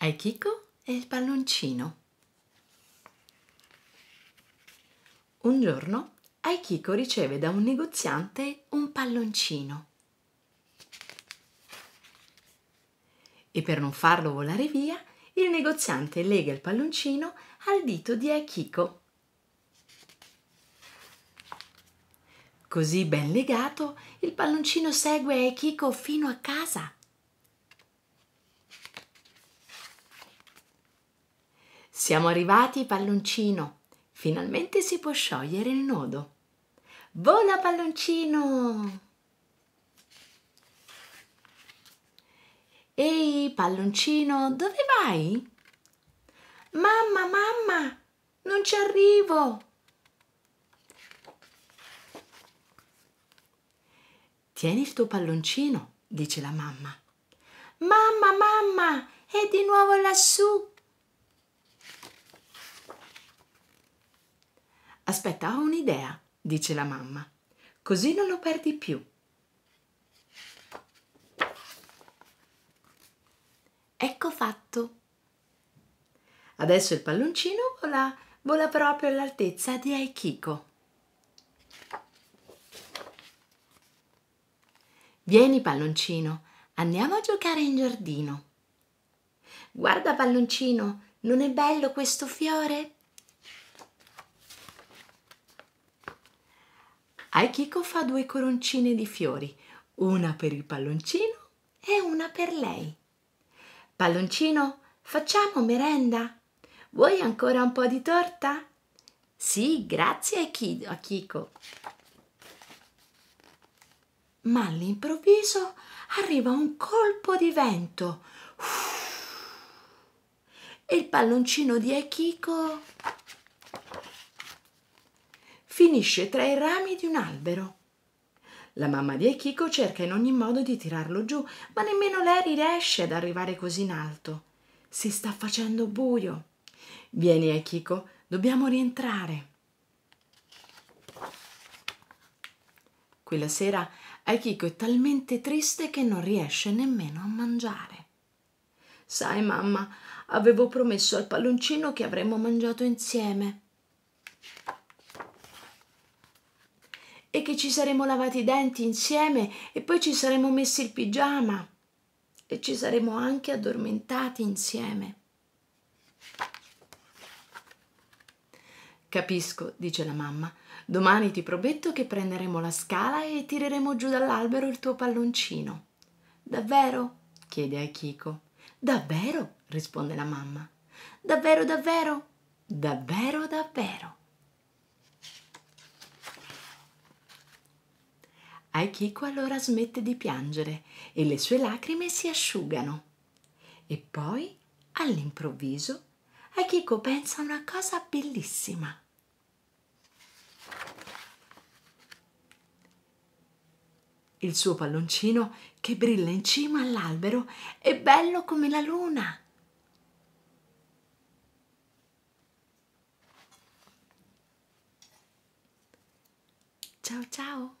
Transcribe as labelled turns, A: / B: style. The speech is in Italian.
A: ai Chico e il palloncino. Un giorno Aikiko riceve da un negoziante un palloncino. E per non farlo volare via, il negoziante lega il palloncino al dito di Aikiko. Così ben legato, il palloncino segue Aikiko fino a casa Siamo arrivati, palloncino. Finalmente si può sciogliere il nodo. Vola, palloncino! Ehi, palloncino, dove vai? Mamma, mamma, non ci arrivo! Tieni il tuo palloncino, dice la mamma. Mamma, mamma, è di nuovo lassù! Aspetta, ho un'idea, dice la mamma. Così non lo perdi più. Ecco fatto. Adesso il palloncino vola, vola proprio all'altezza di Aikiko. Vieni palloncino, andiamo a giocare in giardino. Guarda palloncino, non è bello questo fiore? Aikiko fa due coroncine di fiori, una per il palloncino e una per lei. Palloncino, facciamo merenda? Vuoi ancora un po' di torta? Sì, grazie Aikiko. Ma all'improvviso arriva un colpo di vento. E il palloncino di Akiko finisce tra i rami di un albero. La mamma di Akiko cerca in ogni modo di tirarlo giù, ma nemmeno lei riesce ad arrivare così in alto. Si sta facendo buio. Vieni Akiko, dobbiamo rientrare. Quella sera Akiko è talmente triste che non riesce nemmeno a mangiare. Sai, mamma, avevo promesso al palloncino che avremmo mangiato insieme e che ci saremmo lavati i denti insieme e poi ci saremmo messi il pigiama e ci saremmo anche addormentati insieme. Capisco, dice la mamma. Domani ti prometto che prenderemo la scala e tireremo giù dall'albero il tuo palloncino. Davvero? chiede Akiko. Davvero? risponde la mamma. Davvero, davvero? Davvero, davvero. Aikiko allora smette di piangere e le sue lacrime si asciugano. E poi, all'improvviso, Aikiko pensa a una cosa bellissima. Il suo palloncino che brilla in cima all'albero è bello come la luna. Ciao ciao!